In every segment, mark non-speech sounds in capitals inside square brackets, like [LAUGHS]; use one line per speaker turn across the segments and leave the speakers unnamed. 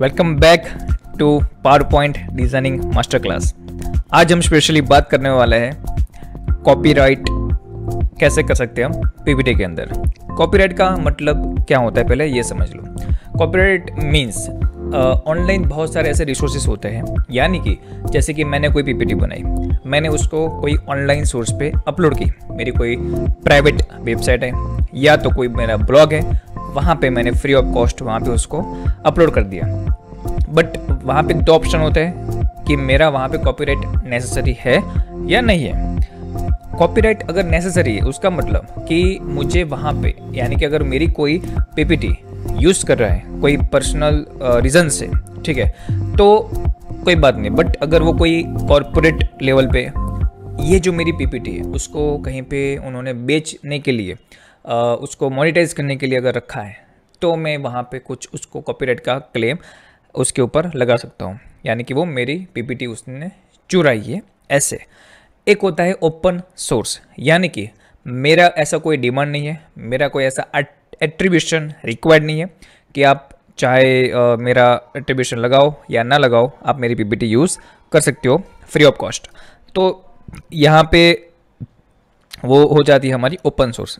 Welcome back to PowerPoint designing master class आज हम specially बात करने वाले हैं कॉपीराइट कैसे कर सकते हैं हम पीपीटी के अंदर कॉपीराइट का मतलब क्या होता है पहले ये समझ लो कॉपीराइट मीन्स ऑनलाइन बहुत सारे ऐसे रिसोर्सेज होते हैं यानी कि जैसे कि मैंने कोई पीपीटी बनाई मैंने उसको कोई ऑनलाइन सोर्स पे अपलोड की मेरी कोई प्राइवेट वेबसाइट है या तो कोई मेरा ब्लॉग है वहाँ पे मैंने फ्री ऑफ कॉस्ट वहाँ पे उसको अपलोड कर दिया बट वहाँ पे दो ऑप्शन होते हैं कि मेरा वहाँ पे कॉपीराइट नेसेसरी है या नहीं है कॉपीराइट अगर नेसेसरी है उसका मतलब कि मुझे वहाँ पे यानी कि अगर मेरी कोई पीपीटी यूज़ कर रहा है कोई पर्सनल रीज़न से ठीक है तो कोई बात नहीं बट अगर वो कोई कॉरपोरेट लेवल पे ये जो मेरी पीपीटी है उसको कहीं पे उन्होंने बेचने के लिए उसको मोनिटाइज करने के लिए अगर रखा है तो मैं वहाँ पे कुछ उसको कॉपीराइट का क्लेम उसके ऊपर लगा सकता हूँ यानी कि वो मेरी पीपीटी उसने चुराई है ऐसे एक होता है ओपन सोर्स यानी कि मेरा ऐसा कोई डिमांड नहीं है मेरा कोई ऐसा एट्रीब्यूशन रिक्वायर्ड नहीं है कि आप चाहे आ, मेरा एट्रीब्यूशन लगाओ या ना लगाओ आप मेरी पीपीटी यूज़ कर सकते हो फ्री ऑफ कॉस्ट तो यहाँ पे वो हो जाती है हमारी ओपन सोर्स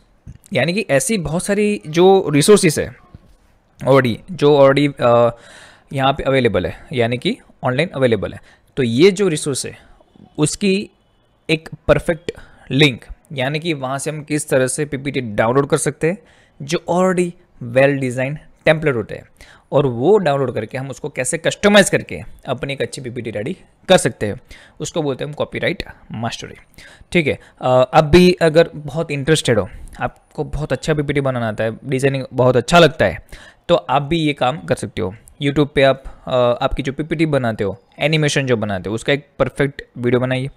यानी कि ऐसी बहुत सारी जो रिसोर्सेस है ऑलरेडी जो ऑलरेडी यहाँ पे अवेलेबल है यानी कि ऑनलाइन अवेलेबल है तो ये जो रिसोर्स है उसकी एक परफेक्ट लिंक यानी कि वहाँ से हम किस तरह से पीपीटी डाउनलोड कर सकते हैं जो ऑलरेडी वेल डिज़ाइन टेम्पलेट होते हैं और वो डाउनलोड करके हम उसको कैसे कस्टमाइज़ करके अपनी एक अच्छी पीपीटी रेडी कर सकते हैं उसको बोलते हैं हम कॉपीराइट मास्टरी ठीक है अब भी अगर बहुत इंटरेस्टेड हो आपको बहुत अच्छा पीपीटी बनाना आता है डिज़ाइनिंग बहुत अच्छा लगता है तो आप भी ये काम कर सकते हो यूट्यूब पे आप आपकी जो पीपीटी बनाते हो एनिमेशन जो बनाते हो उसका एक परफेक्ट वीडियो बनाइए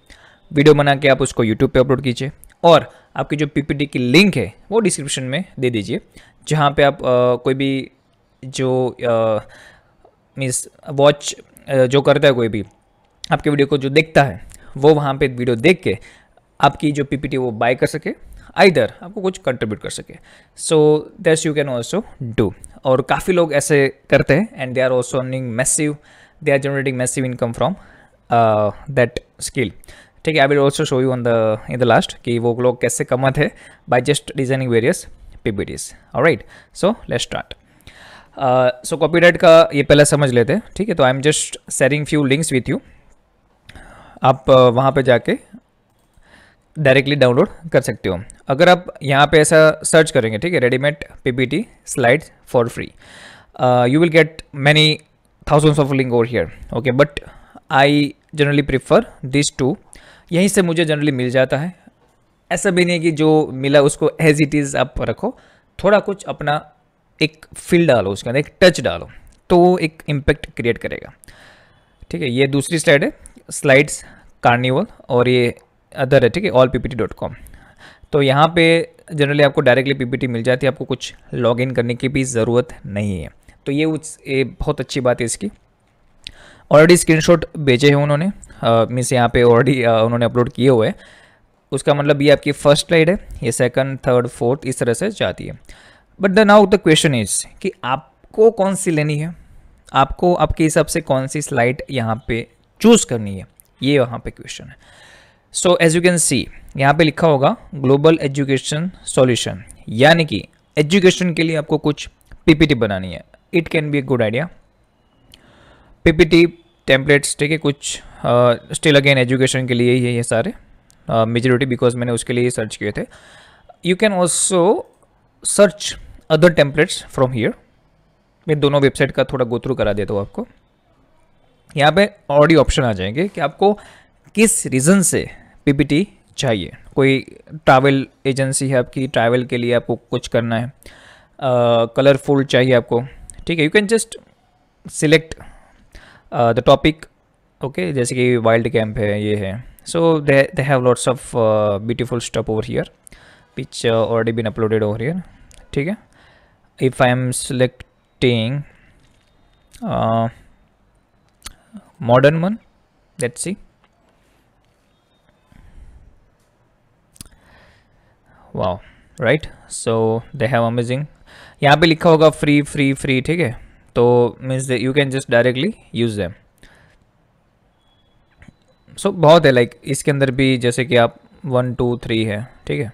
वीडियो बना के आप उसको यूट्यूब पे अपलोड कीजिए और आपकी जो पीपीटी की लिंक है वो डिस्क्रिप्शन में दे दीजिए जहाँ पे आप आ, कोई भी जो मीन्स वॉच जो करता है कोई भी आपके वीडियो को जो देखता है वो वहाँ पे वीडियो देख के आपकी जो पीपीटी वो बाय कर सके आइधर आपको कुछ कंट्रीब्यूट कर सके so that's you can also do और काफ़ी लोग ऐसे करते हैं and they are also earning massive they are generating massive income from that skill ठीक है I will also show you on the in the last कि वो लोग कैसे कमत थे by just designing various PPTs right so let start so uh, copyright का ये पहले समझ लेते हैं ठीक है तो I am just sharing few links with you आप uh, वहाँ पे जाके डायरेक्टली डाउनलोड कर सकते हो अगर आप यहाँ पे ऐसा सर्च करेंगे ठीक है readymade PPT slide for free you will get many thousands of link over here okay but I generally prefer this to यहीं से मुझे जनरली मिल जाता है ऐसा भी नहीं है कि जो मिला उसको एज इट इज़ आप रखो थोड़ा कुछ अपना एक फील डालो उसके अंदर एक टच डालो तो वो एक इम्पैक्ट क्रिएट करेगा ठीक है ये दूसरी स्लाइड है स्लाइड्स कार्निवल और ये अदर है ठीक है ऑल पी डॉट कॉम तो यहाँ पे जनरली आपको डायरेक्टली पीपीटी मिल जाती है आपको कुछ लॉग इन करने की भी ज़रूरत नहीं है तो ये उस ये बहुत अच्छी बात है इसकी ऑलरेडी स्क्रीनशॉट भेजे हैं उन्होंने मीन्स यहाँ पे ऑलरेडी उन्होंने अपलोड किए हुए हैं उसका मतलब ये आपकी फर्स्ट स्लाइड है ये सेकंड थर्ड फोर्थ इस तरह से जाती है but the now the question is कि आपको कौन सी लेनी है आपको आपके हिसाब से कौन सी स्लाइड यहाँ पे चूज़ करनी है ये यहाँ पे क्वेश्चन है so as you can see यहाँ पे लिखा होगा ग्लोबल एजुकेशन सॉल्यूशन यानी कि एजुकेशन के लिए आपको कुछ पीपीटी बनानी है it can be a good idea PPT templates ठीक है कुछ स्टिल अगेन एजुकेशन के लिए ही है ये सारे मेजोरिटी uh, बिकॉज मैंने उसके लिए सर्च किए थे you can also search other templates from here मैं दोनों वेबसाइट का थोड़ा गोथ्रू करा देता हूँ आपको यहाँ पे ऑडी ऑप्शन आ जाएंगे कि आपको किस रीज़न से पीपीटी चाहिए कोई ट्रैवल एजेंसी है आपकी ट्रैवल के लिए आपको कुछ करना है कलरफुल uh, चाहिए आपको ठीक है you can just select the topic okay जैसे कि वाइल्ड कैंप है ये है so they have lots of beautiful stop over here which already been uploaded over here ठीक है if I am selecting uh, modern one let's see wow right so they have amazing यहाँ पे लिखा होगा free free free ठीक है तो means you can just directly use them so बहुत है लाइक like, इसके अंदर भी जैसे कि आप वन टू थ्री है ठीक है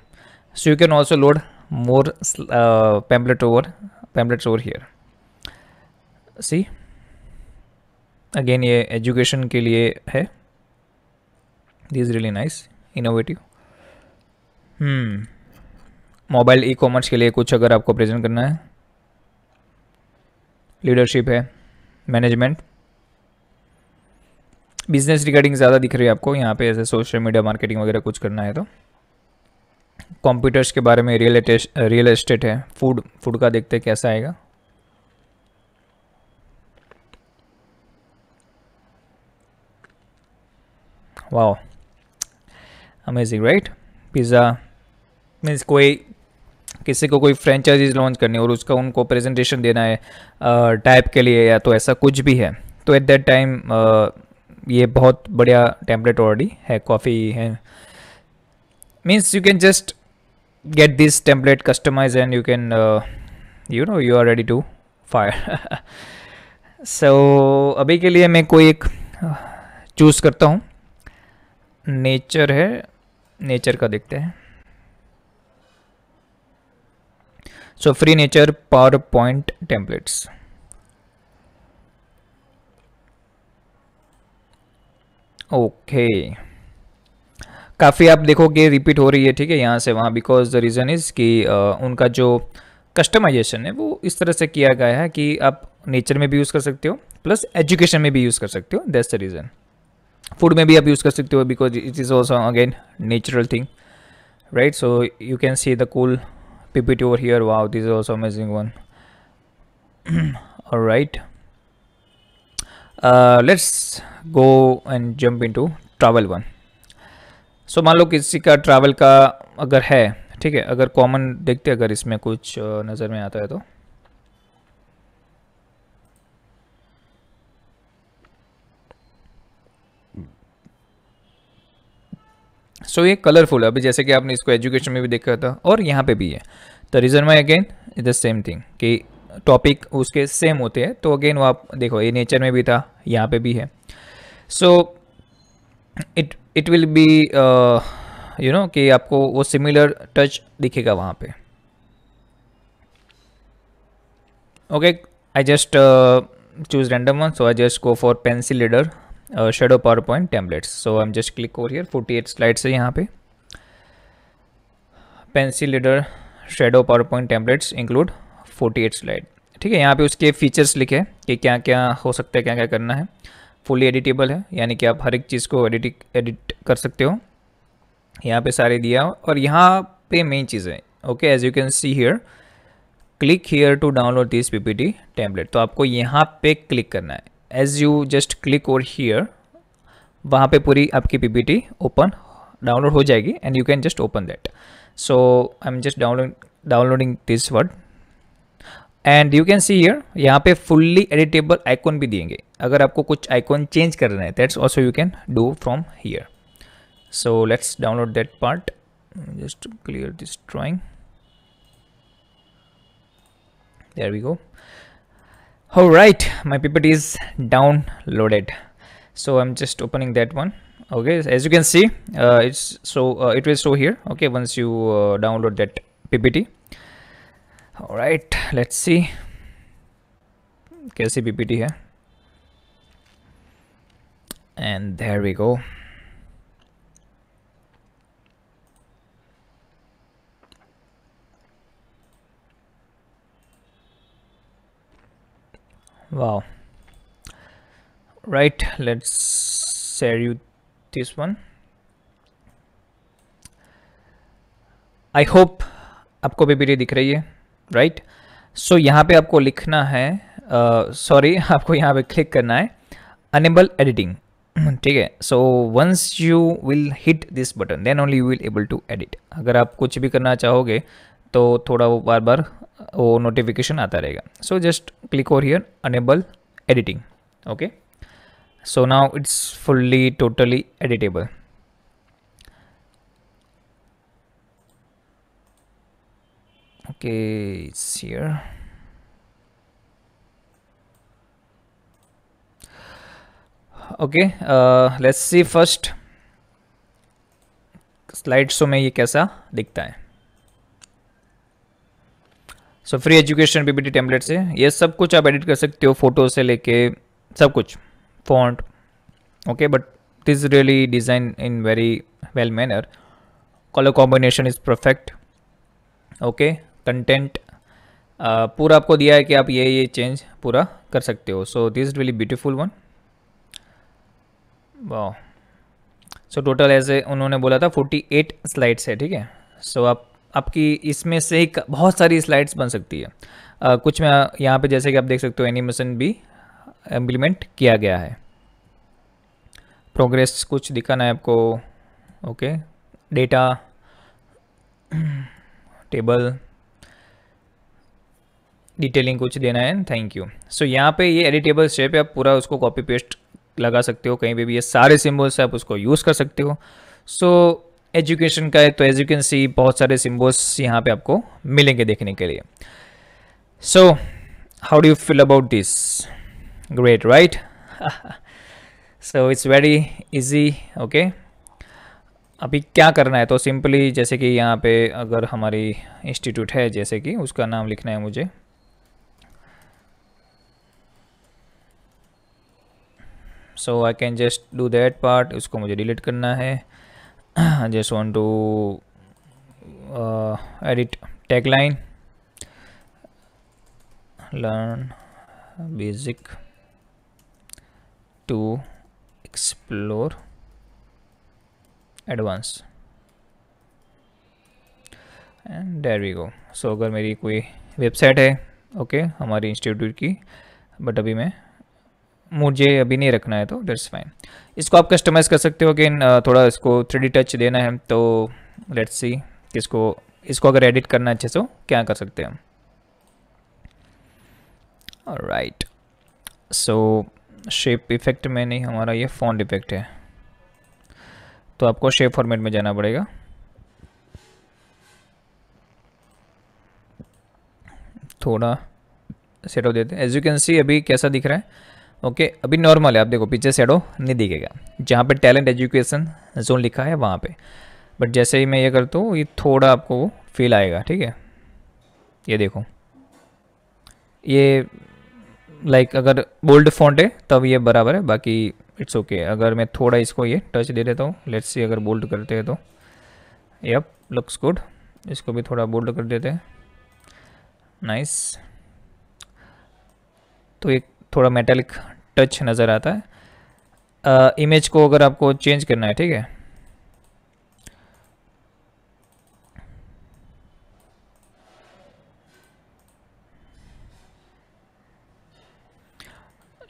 so you can also load more uh, pamphlet over pamphlets over here see again ये education के लिए है this is really nice innovative hmm mobile e commerce के लिए कुछ अगर आपको प्रेजेंट करना है लीडरशिप है मैनेजमेंट बिजनेस रिगार्डिंग ज़्यादा दिख रही है आपको यहाँ पे ऐसे सोशल मीडिया मार्केटिंग वगैरह कुछ करना है तो कंप्यूटर्स के बारे में रियल रियल एस्टेट है फूड फूड का देखते कैसा आएगा वाह अमेजिंग राइट पिज़्ज़ा मीन्स कोई किसी को कोई फ्रेंचाइजीज लॉन्च करनी है और उसका उनको प्रेजेंटेशन देना है टाइप के लिए या तो ऐसा कुछ भी है तो एट दैट टाइम ये बहुत बढ़िया टेम्पलेट ऑलरेडी है कॉफ़ी है means you can just get this template customized and you can uh, you know you are ready to fire so अभी के लिए मैं कोई एक चूज़ करता हूँ नेचर है नेचर का देखते हैं so free nature PowerPoint templates okay okay. काफ़ी आप देखोगे रिपीट हो रही है ठीक है यहाँ से वहाँ बिकॉज द रीज़न इज़ कि उनका जो कस्टमाइजेशन है वो इस तरह से किया गया है कि आप नेचर में भी यूज़ कर सकते हो प्लस एजुकेशन में भी यूज़ कर सकते हो दैट्स द रीज़न फूड में भी आप यूज़ कर सकते हो because it is also again natural thing right so you can see the cool ppt over here wow this is also amazing one all right let's go and jump into travel one so मान लो किसी का travel का अगर है ठीक है अगर कॉमन देखते अगर इसमें कुछ नज़र में आता है तो सो so, ये कलरफुल है अभी जैसे कि आपने इसको एजुकेशन में भी देखा था और यहाँ पे भी है the reason why again is the same thing कि टॉपिक उसके सेम होते हैं तो अगेन वो आप देखो ये नेचर में भी था यहाँ पे भी है so it it will be you know कि आपको वो सिमिलर टच दिखेगा वहां पे okay I just choose random one so I just go for pencil leader shadow PowerPoint templates so I am just click over here 48 eight slides है यहाँ पे pencil leader shadow PowerPoint templates include 48 slide ठीक है यहाँ पे उसके features लिखे कि क्या क्या हो सकता है क्या क्या करना है फुली एडिटेबल है यानी कि आप हर एक चीज़ को एडिट एडिट कर सकते हो यहाँ पे सारे दिया और यहाँ पे मेन चीज़ है okay as you can see here click here to download this PPT template तो आपको यहाँ पे क्लिक करना है as you just click over here वहाँ पे पूरी आपकी पीपीटी ओपन डाउनलोड हो जाएगी and you can just open that so I am just download downloading this word and you can see here यहाँ पे फुल्ली एडिटेबल आइकॉन भी देंगे अगर आपको कुछ आइकॉन चेंज कर रहे हैं that's also you can do from here so let's download that part just clear this drawing there we go हो right my PPT is downloaded so I am just opening that one okay as you can see it's so it was so here okay once you download that PPT right let's see कैसी PPT है and there we go wow right let's share you this one i hope आपको PPT दिख रही है right so यहाँ पे आपको लिखना है सॉरी uh, [LAUGHS] आपको यहाँ पे क्लिक करना है अनेबल एडिटिंग [CLEARS THROAT] ठीक है so once you will hit this button then only you will able to edit अगर आप कुछ भी करना चाहोगे तो थोड़ा वो बार बार वो नोटिफिकेशन आता रहेगा so just click over here enable editing okay so now it's fully totally editable Okay, it's here. Okay let's see first slide show में ये कैसा दिखता है so free education PPT template से ये सब कुछ आप एडिट कर सकते हो फोटो से लेके सब कुछ font okay but this really design in very well manner colour combination is perfect okay content uh, पूरा आपको दिया है कि आप ये ये चेंज पूरा कर सकते हो so this really beautiful one वाह सो टोटल ऐसे उन्होंने बोला था 48 स्लाइड्स है ठीक है सो आप आपकी इसमें से ही बहुत सारी स्लाइड्स बन सकती है uh, कुछ में यहाँ पे जैसे कि आप देख सकते हो एनिमेशन भी इम्प्लीमेंट किया गया है प्रोग्रेस कुछ दिखाना है आपको ओके डेटा टेबल डिटेलिंग कुछ देना है थैंक यू सो यहाँ पे ये एडिटेबल शेप है आप पूरा उसको कॉपी पेस्ट लगा सकते हो कहीं पे भी ये सारे सिम्बल्स आप उसको यूज़ कर सकते हो सो so, एजुकेशन का है तो एज यू कैन सी बहुत सारे सिम्बल्स यहाँ पे आपको मिलेंगे देखने के लिए so how do you feel about this great right so it's very easy okay अभी क्या करना है तो सिंपली जैसे कि यहाँ पे अगर हमारी इंस्टीट्यूट है जैसे कि उसका नाम लिखना है मुझे so I can just do that part उसको मुझे डिलीट करना है just want to edit tagline learn basic to explore advance and there we go सो अगर मेरी कोई वेबसाइट है ओके okay, हमारी इंस्टीट्यूट की बट अभी मैं मुझे अभी नहीं रखना है तो डेट्स फाइन इसको आप कस्टमाइज़ कर सकते हो कि थोड़ा इसको थ्री टच देना है तो लेट्स सी किसको इसको अगर एडिट करना अच्छे से क्या कर सकते हैं हम राइट सो शेप इफेक्ट में नहीं हमारा ये फॉन्ट इफेक्ट है तो आपको शेप फॉर्मेट में जाना पड़ेगा थोड़ा सेट ऑफ देते हैं एज यू कैन सी अभी कैसा दिख रहा है ओके अभी नॉर्मल है आप देखो पीछे शेडो नहीं दिखेगा जहाँ पे टैलेंट एजुकेशन जोन लिखा है वहाँ पे बट जैसे ही मैं ये करता हूँ ये थोड़ा आपको फील आएगा ठीक है ये देखो ये लाइक अगर बोल्ड फॉन्ट है तब ये बराबर है बाकी इट्स ओके okay. अगर मैं थोड़ा इसको ये टच दे देता हूँ लेट्स सी अगर बोल्ड करते हैं तो यप लुक्स गुड इसको भी थोड़ा बोल्ड कर देते हैं नाइस nice. तो एक थोड़ा मेटेलिक टच नज़र आता है इमेज को अगर आपको चेंज करना है ठीक है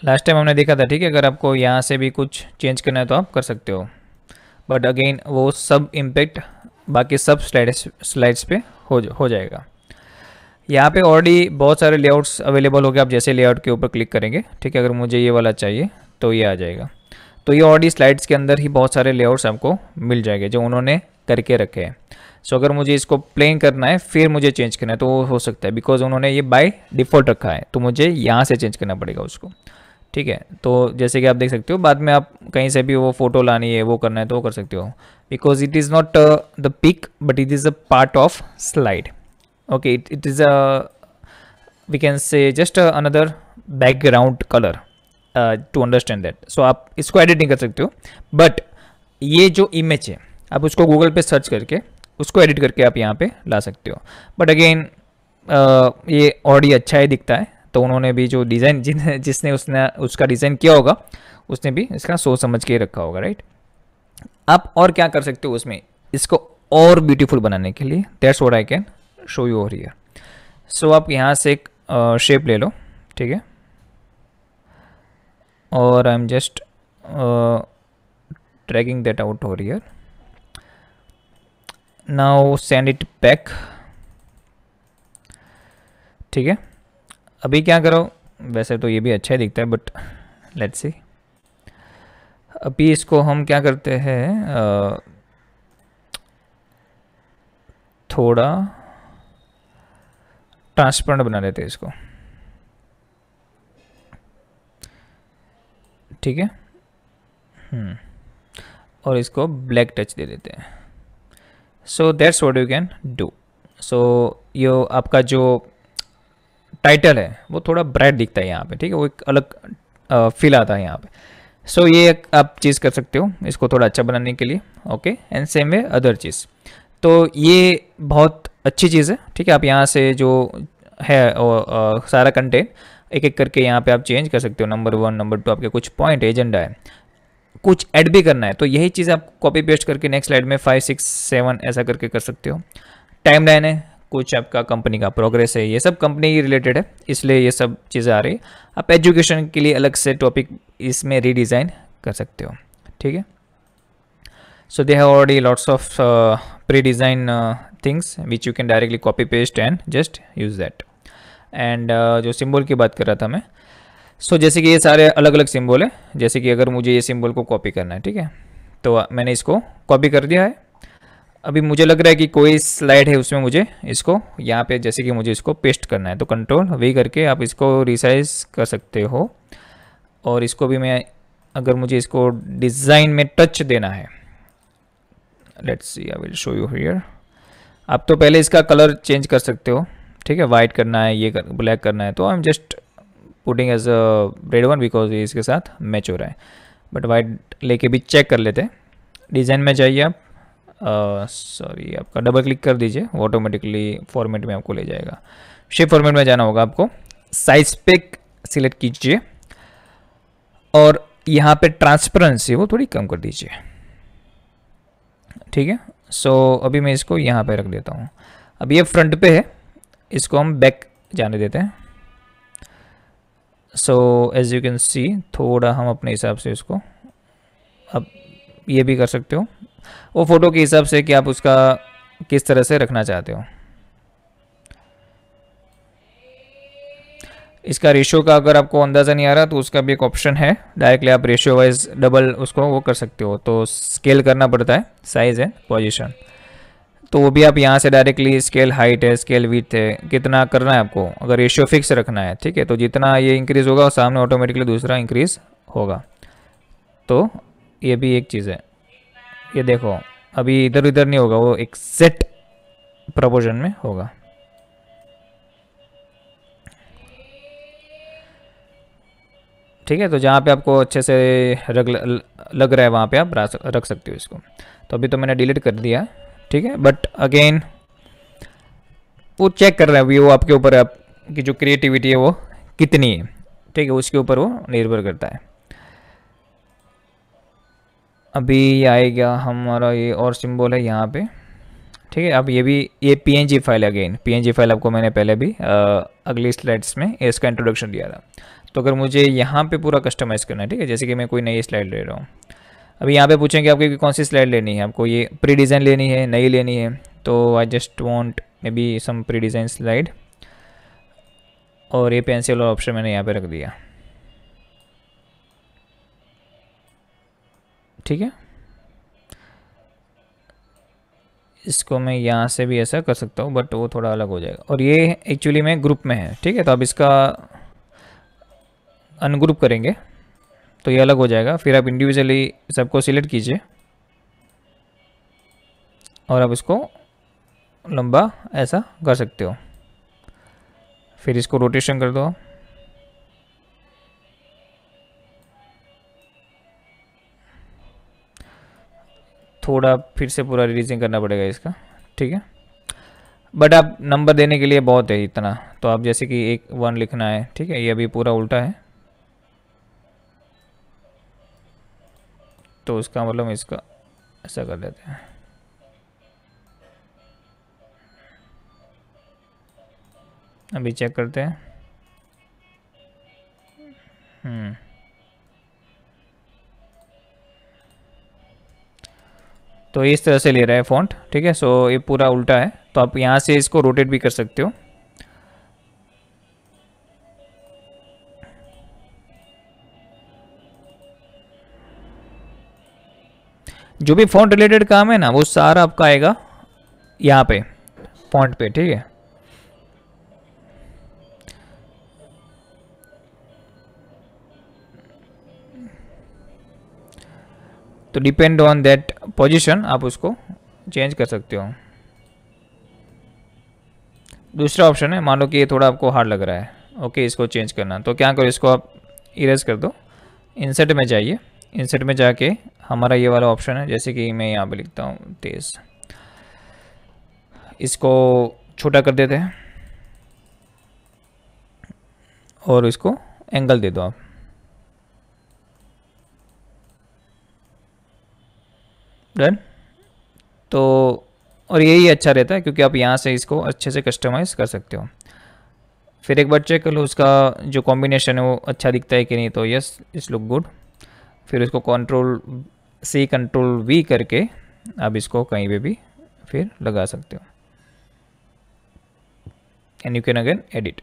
लास्ट टाइम हमने देखा था ठीक है अगर आपको यहाँ से भी कुछ चेंज करना है तो आप कर सकते हो बट अगेन वो सब इम्पैक्ट बाकी सब स्लाइड्स स्लाइड्स पे हो हो जाएगा यहाँ पे ऑलरेडी बहुत सारे लेआउट्स अवेलेबल हो गए आप जैसे लेआउट के ऊपर क्लिक करेंगे ठीक है अगर मुझे ये वाला चाहिए तो ये आ जाएगा तो ये ऑलरेडी स्लाइड्स के अंदर ही बहुत सारे लेआउट्स आपको मिल जाएंगे जो उन्होंने करके रखे हैं सो so, अगर मुझे इसको प्लेन करना है फिर मुझे चेंज करना है तो वो हो सकता है बिकॉज उन्होंने ये बाई डिफ़ॉल्ट रखा है तो मुझे यहाँ से चेंज करना पड़ेगा उसको ठीक है तो जैसे कि आप देख सकते हो बाद में आप कहीं से भी वो फोटो लानी है वो करना है तो वो कर सकते हो because it is not the pic but it is a part of slide okay it, it is a we can say just a, another background color uh, to understand that so आप इसको edit नहीं कर सकते हो but ये जो image है आप उसको Google पे search करके उसको edit करके आप यहाँ पे ला सकते हो but again uh, ये ऑडी अच्छा ही दिखता है तो उन्होंने भी जो डिज़ाइन जिन जिसने उसने उसका डिज़ाइन किया होगा उसने भी इसका सोच समझ के रखा होगा राइट आप और क्या कर सकते हो उसमें इसको और ब्यूटीफुल बनाने के लिए that's what I can show you हो रही है सो आप यहाँ से एक शेप ले लो ठीक है और I am just tracking that out हो रही है नाउ सेंड इट बैक ठीक है अभी क्या करो वैसे तो ये भी अच्छा ही दिखता है बट लेट्स सी अभी इसको हम क्या करते हैं थोड़ा ट्रांसपेरेंट बना लेते हैं इसको ठीक है हम्म। और इसको ब्लैक टच दे देते हैं so that's what you can do so ये आपका जो टाइटल है वो थोड़ा ब्राइट दिखता है यहाँ पे ठीक है वो एक अलग फील आता है यहाँ पे सो so, ये आप चीज़ कर सकते हो इसको थोड़ा अच्छा बनाने के लिए okay and same way other चीज़ तो ये बहुत अच्छी चीज़ है ठीक है आप यहाँ से जो है और, आ, सारा कंटेंट एक एक करके यहाँ पे आप चेंज कर सकते हो नंबर वन नंबर टू आपके कुछ पॉइंट एजेंडा है कुछ ऐड भी करना है तो यही चीज़ आप कॉपी पेस्ट करके नेक्स्ट स्लाइड में फाइव सिक्स सेवन ऐसा करके कर सकते हो टाइम लाइन है कुछ आपका कंपनी का प्रोग्रेस है ये सब कंपनी रिलेटेड है इसलिए ये सब चीज़ें आ रही आप एजुकेशन के लिए अलग से टॉपिक इसमें रीडिज़ाइन कर सकते हो ठीक है so they have already lots of pre design things which you can directly copy paste and just use that. And uh, जो सिम्बल की बात कर रहा था मैं सो so, जैसे कि ये सारे अलग अलग सिम्बल है जैसे कि अगर मुझे ये सिम्बल को कॉपी करना है ठीक है तो uh, मैंने इसको कॉपी कर दिया है अभी मुझे लग रहा है कि कोई स्लाइड है उसमें मुझे इसको यहाँ पे जैसे कि मुझे इसको पेस्ट करना है तो कंट्रोल वही करके आप इसको रिसाइज कर सकते हो और इसको भी मैं अगर मुझे इसको डिज़ाइन में टच देना है let's see I will show you here आप तो पहले इसका कलर चेंज कर सकते हो ठीक है वाइट करना है ये कर, ब्लैक करना है तो I am just putting as a red one because ये इसके साथ मैच हो रहा है बट वाइट लेके भी चेक कर लेते हैं डिज़ाइन में जाइए आप सॉरी uh, आपका डबल क्लिक कर दीजिए ऑटोमेटिकली फॉर्मेट में आपको ले जाएगा शेप फॉर्मेट में जाना होगा आपको साइज पेक सिलेक्ट कीजिए और यहाँ पे ट्रांसपेरेंसी वो थोड़ी कम कर दीजिए ठीक है सो so, अभी मैं इसको यहाँ पे रख देता हूँ अब ये फ्रंट पे है इसको हम बैक जाने देते हैं so as you can see थोड़ा हम अपने हिसाब से इसको अब ये भी कर सकते हो वो फ़ोटो के हिसाब से कि आप उसका किस तरह से रखना चाहते हो इसका रेशियो का अगर आपको अंदाज़ा नहीं आ रहा तो उसका भी एक ऑप्शन है डायरेक्टली आप रेशियो वाइज डबल उसको वो कर सकते हो तो स्केल करना पड़ता है साइज़ एंड पोजिशन तो वो भी आप यहाँ से डायरेक्टली स्केल हाइट है स्केल विथ है कितना करना है आपको अगर रेशियो फिक्स रखना है ठीक है तो जितना ये इंक्रीज़ होगा सामने ऑटोमेटिकली दूसरा इंक्रीज़ होगा तो ये भी एक चीज़ है ये देखो अभी इधर उधर नहीं होगा वो एक सेट प्रपोजन में होगा ठीक है तो जहाँ पे आपको अच्छे से रग लग रहा है वहाँ पे आप रख सकते हो इसको तो अभी तो मैंने डिलीट कर दिया ठीक है बट अगेन वो चेक कर रहा है वो आपके ऊपर आपकी जो क्रिएटिविटी है वो कितनी है ठीक है उसके ऊपर वो निर्भर करता है अभी आएगा हमारा ये और सिंबल है यहाँ पे ठीक है अब ये भी ये PNG file again PNG file आपको मैंने पहले भी आ, अगली स्लाइड्स में इसका इंट्रोडक्शन दिया था तो अगर मुझे यहाँ पे पूरा कस्टमाइज़ करना है ठीक है जैसे कि मैं कोई नई स्लाइड ले रहा हूँ अभी यहाँ पे पूछेंगे आपकी कौन सी स्लाइड लेनी है आपको ये प्री डिज़ाइन लेनी है नई लेनी है तो I just want maybe some pre design slide और ये पेंसिल और ऑप्शन मैंने यहाँ पर रख दिया ठीक है इसको मैं यहाँ से भी ऐसा कर सकता हूँ बट वो थोड़ा अलग हो जाएगा और ये एक्चुअली में ग्रुप में है ठीक है तो अब इसका अनग्रुप करेंगे तो ये अलग हो जाएगा फिर आप इंडिविजुअली सबको सिलेक्ट कीजिए और आप इसको लंबा ऐसा कर सकते हो फिर इसको रोटेशन कर दो थोड़ा फिर से पूरा रिलीजिंग करना पड़ेगा इसका ठीक है बट आप नंबर देने के लिए बहुत है इतना तो आप जैसे कि एक वन लिखना है ठीक है ये अभी पूरा उल्टा है तो उसका मतलब इसका ऐसा कर लेते हैं अभी चेक करते हैं हम्म। तो इस तरह से ले रहा है फ़ॉन्ट ठीक है सो ये पूरा उल्टा है तो आप यहाँ से इसको रोटेट भी कर सकते हो जो भी फॉन्ट रिलेटेड काम है ना वो सारा आपका आएगा यहाँ पे फॉन्ट पे ठीक है तो डिपेंड ऑन दैट पोजीशन आप उसको चेंज कर सकते हो दूसरा ऑप्शन है मान लो कि ये थोड़ा आपको हार्ड लग रहा है ओके इसको चेंज करना तो क्या करो इसको आप इरेज कर दो इंसर्ट में जाइए इंसर्ट में जाके हमारा ये वाला ऑप्शन है जैसे कि मैं यहाँ पे लिखता हूँ तेज़ इसको छोटा कर देते हैं और इसको एंगल दे दो आप डन तो और यही अच्छा रहता है क्योंकि आप यहाँ से इसको अच्छे से कस्टमाइज़ कर सकते हो फिर एक बार चेक कर लो उसका जो कॉम्बिनेशन है वो अच्छा दिखता है कि नहीं तो यस इस लुक गुड फिर इसको कंट्रोल सी कंट्रोल वी करके आप इसको कहीं पे भी फिर लगा सकते हो and you can again edit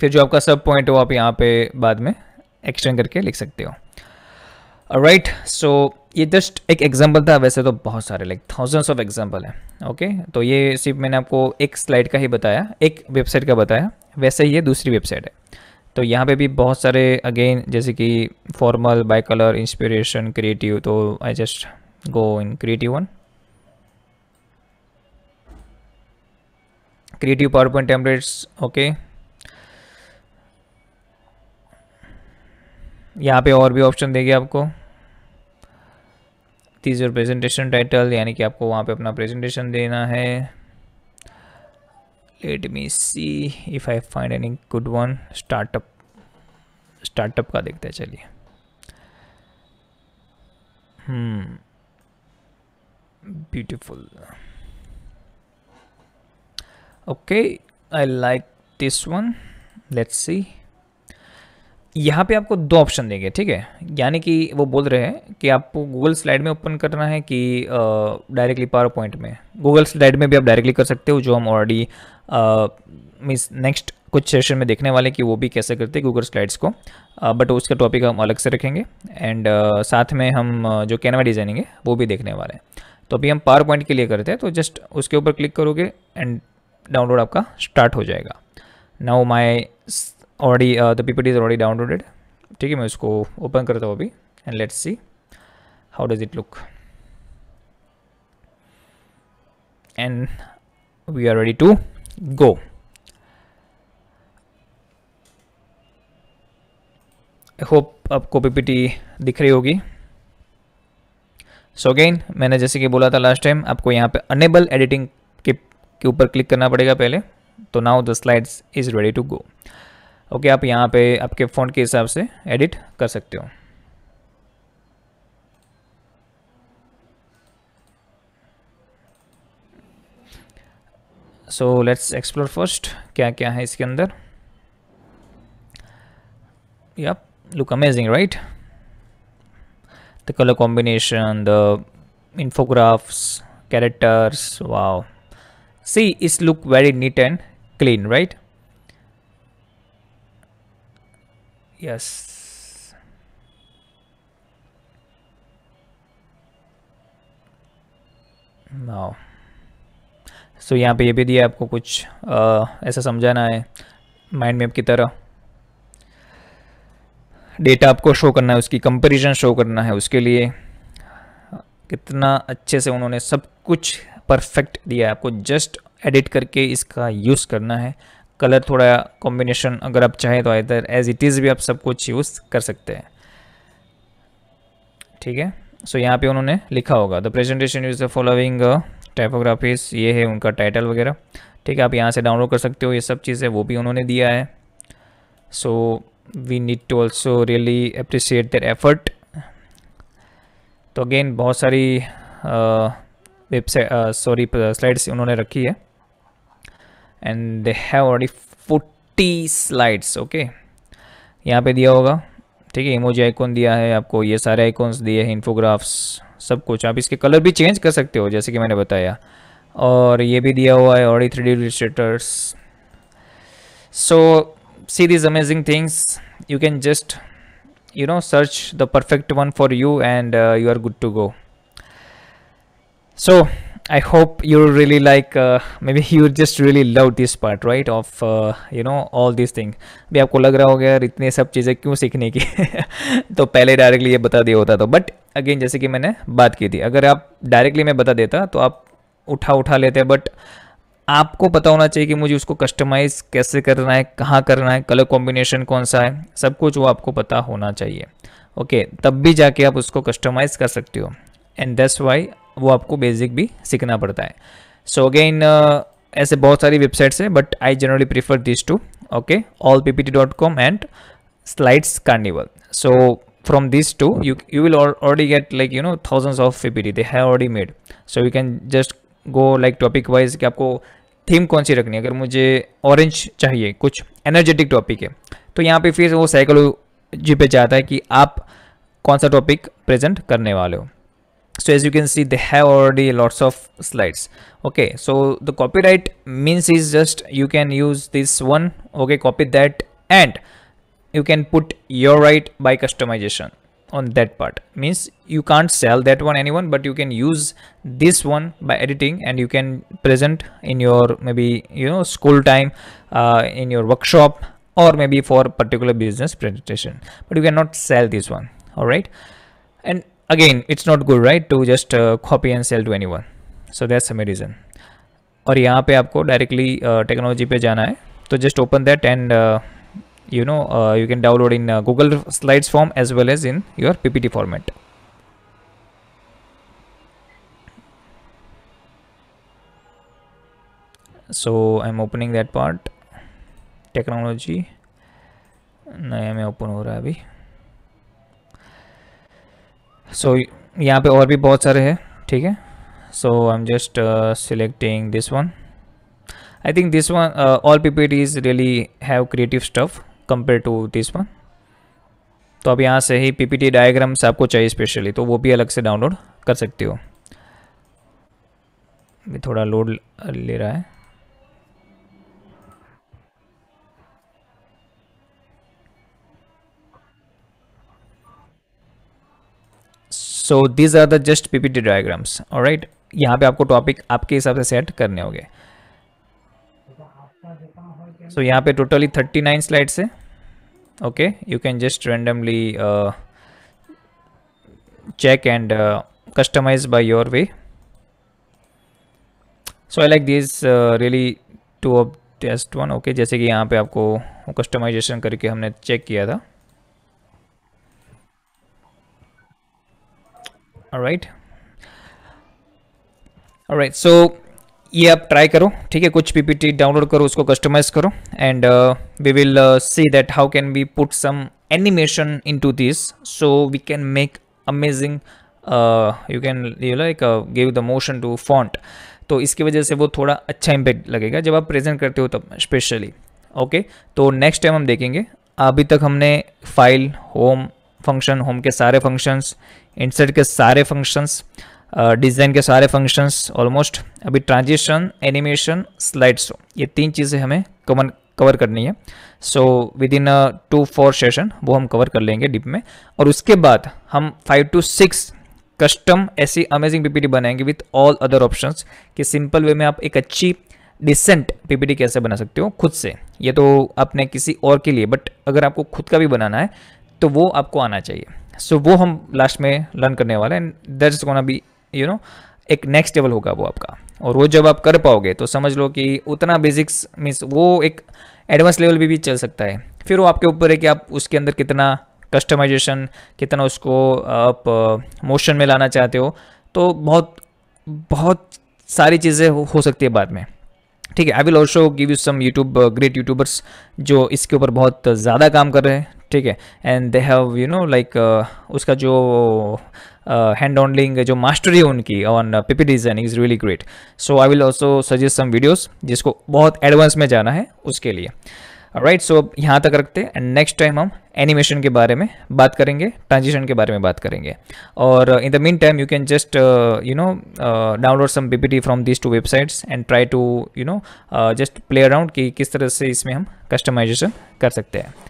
फिर जो आपका सब पॉइंट हो आप यहाँ पे बाद में एक्सटेंड करके लिख सकते हो राइट सो ये जस्ट एक एग्जांपल था वैसे तो बहुत सारे लाइक थाउजेंड्स ऑफ एग्जांपल हैं ओके तो ये सिर्फ मैंने आपको एक स्लाइड का ही बताया एक वेबसाइट का बताया वैसे ही ये दूसरी वेबसाइट है तो यहाँ पे भी बहुत सारे अगेन जैसे कि formal by colour inspiration creative तो I just go in creative one creative power point templates okay यहाँ पे और भी ऑप्शन देगी आपको तीसरे प्रेजेंटेशन टाइटल यानी कि आपको वहाँ पे अपना प्रेजेंटेशन देना है let me see if I find any good one startup startup का देखते हैं चलिए हम्म hmm. okay I like this one let's see यहाँ पे आपको दो ऑप्शन देंगे ठीक है यानी कि वो बोल रहे हैं कि आपको गूगल स्लाइड में ओपन करना है कि डायरेक्टली पावर पॉइंट में गूगल स्लाइड में भी आप डायरेक्टली कर सकते हो जो हम ऑलरेडी मीन्स नेक्स्ट कुछ सेशन में देखने वाले कि वो भी कैसे करते हैं गूगल स्लाइड्स को बट उसका टॉपिक हम अलग से रखेंगे एंड साथ में हम जो कैनवा डिज़ाइनिंग है वो भी देखने वाले हैं तो अभी हम पावर पॉइंट के लिए करते हैं तो जस्ट उसके ऊपर क्लिक करोगे एंड डाउनलोड आपका स्टार्ट हो जाएगा now my already the P is already downloaded ठीक है मैं उसको ओपन करता हूँ अभी and let's see how does it look and we are ready to go I hope आपको पीपीटी दिख रही होगी सो so अगेन मैंने जैसे कि बोला था लास्ट टाइम आपको यहाँ पे अनेबल एडिटिंग के ऊपर क्लिक करना पड़ेगा पहले तो now the slides is ready to go okay आप यहाँ पे आपके फ़ोन के हिसाब से एडिट कर सकते हो सो लेट्स एक्सप्लोर फर्स्ट क्या क्या है इसके अंदर yup look amazing right the colour combination the infographs characters wow see is look very neat and clean right Yes. Now so, यहाँ पे ये भी दिया आपको कुछ ऐसा समझाना है माइंड मैप की तरह डेटा आपको शो करना है उसकी कंपैरिजन शो करना है उसके लिए कितना अच्छे से उन्होंने सब कुछ परफेक्ट दिया है आपको जस्ट एडिट करके इसका यूज़ करना है कलर थोड़ा कॉम्बिनेशन अगर आप चाहें तो इधर एज इट इज़ भी आप सब कुछ यूज़ कर सकते हैं ठीक है सो so, यहाँ पे उन्होंने लिखा होगा the presentation use the following typographies ये है उनका टाइटल वगैरह ठीक है आप यहाँ से डाउनलोड कर सकते हो ये सब चीज़ें वो भी उन्होंने दिया है so we need to also really appreciate their effort तो अगेन बहुत सारी वेबसाइट सॉरी स्लाइड्स उन्होंने रखी है and they have already forty slides okay यहाँ पे दिया होगा ठीक है इमोजी आइकॉन दिया है आपको ये सारे आइकॉन्स दिए हैं इन्फोग्राफ्स सब कुछ आप इसके कलर भी चेंज कर सकते हो जैसे कि मैंने बताया और ये भी दिया हुआ है ऑडी three D illustrators so see these amazing things you can just you know search the perfect one for you and you are good to go so I hope you really like uh, maybe you just really love this part right of uh, you know all these thing भी आपको लग रहा होगा यार इतने सब चीज़ें क्यों सीखने की [LAUGHS] तो पहले डायरेक्टली ये बता दिया होता तो बट अगेन जैसे कि मैंने बात की थी अगर आप डायरेक्टली मैं बता देता तो आप उठा उठा लेते बट आपको पता होना चाहिए कि मुझे उसको कस्टमाइज़ कैसे करना है कहाँ करना है कलर कॉम्बिनेशन कौन सा है सब कुछ वो आपको पता होना चाहिए ओके तब भी जाके आप उसको कस्टमाइज़ कर सकते हो एंड दैट्स वाई वो आपको बेसिक भी सीखना पड़ता है सो अगेन uh, ऐसे बहुत सारी वेबसाइट्स हैं but I generally prefer this two okay all P P T dot com and slides carnival so from this two you you will already get like you know thousands of P P T they have already made so you can just go like topic wise कि आपको theme कौन सी रखनी है अगर मुझे orange चाहिए कुछ energetic topic है तो यहाँ पे फिर वो साइकोलॉजी पे जाता है कि आप कौन सा टॉपिक प्रेजेंट करने वाले हो so as you can see they have already lots of slides okay so the copyright means is just you can use this one okay copy that and you can put your right by customization on that part means you can't sell that one anyone but you can use this one by editing and you can present in your maybe you know school time uh, in your workshop or maybe for particular business presentation but you cannot sell this one all right and again it's not good right to just uh, copy and sell to anyone so that's some reason और यहाँ पे आपको directly technology uh, पे जाना है तो just open that and you know you can download in Google slides form as well as in your PPT format so I'm opening that part technology नया में open हो रहा है अभी सो यहाँ पे और भी बहुत सारे हैं ठीक है so I am just selecting this one I think this one all P PPT is really have creative stuff compare to this one तो अब यहाँ से ही पीपीटी डायग्राम्स आपको चाहिए स्पेशली तो वो भी अलग से डाउनलोड कर सकते हो थोड़ा लोड uh, ले रहा है so these are the just PPT diagrams और राइट यहाँ पे आपको टॉपिक आपके हिसाब से सेट करने होंगे सो so, यहाँ पे टोटली थर्टी नाइन स्लाइड्स है okay you can just randomly check and customize customize your way so I like this really two of test one okay जैसे कि यहाँ पे आपको कस्टमाइजेशन करके हमने चेक किया था all right all right so ये आप ट्राई करो ठीक है कुछ पीपीटी डाउनलोड करो उसको कस्टमाइज करो and we will see that how can we put some animation into this so we can make amazing you can you like give the motion to font तो इसकी वजह से वो थोड़ा अच्छा इम्पैक्ट लगेगा जब आप प्रेजेंट करते हो तब स्पेशली ओके तो नेक्स्ट टाइम हम देखेंगे अभी तक हमने फाइल होम फंक्शन होम के सारे फंक्शंस इंसर्ट के सारे फंक्शंस डिज़ाइन uh, के सारे फंक्शंस ऑलमोस्ट अभी ट्रांजिशन एनिमेशन स्लाइड शो ये तीन चीज़ें हमें कमन कवर करनी है so within two four session वो हम कवर कर लेंगे डिप में और उसके बाद हम फाइव टू सिक्स कस्टम ऐसी अमेजिंग पीपीटी बनाएंगे विथ ऑल अदर ऑप्शन कि सिंपल वे में आप एक अच्छी डिसेंट पीपीटी कैसे बना सकते हो खुद से ये तो आपने किसी और के लिए बट अगर आपको खुद का भी बनाना है तो वो आपको आना चाहिए सो so, वो हम लास्ट में लर्न करने वाले हैं that is gonna be you know एक नेक्स्ट लेवल होगा वो आपका और वो जब आप कर पाओगे तो समझ लो कि उतना बेसिक्स मीन्स वो एक एडवांस लेवल भी, भी चल सकता है फिर वो आपके ऊपर है कि आप उसके अंदर कितना कस्टमाइजेशन कितना उसको आप मोशन uh, में लाना चाहते हो तो बहुत बहुत सारी चीज़ें हो, हो सकती है बाद में ठीक है I will also give you some YouTube great YouTubers जो इसके ऊपर बहुत ज़्यादा काम कर रहे हैं ठीक है and they have you know like उसका जो हैंड uh, ऑनलिंग जो मास्टरी है उनकी on PP designing is really great so I will also suggest some videos जिसको बहुत एडवांस में जाना है उसके लिए राइट सो अब यहाँ तक रखते हैं एंड नेक्स्ट टाइम हम एनिमेशन के बारे में बात करेंगे ट्रांजिशन के बारे में बात करेंगे और in the mean time you can just you know download some PPT from this two websites and try to you know just play around कि किस तरह से इसमें हम कस्टमाइजेशन कर सकते हैं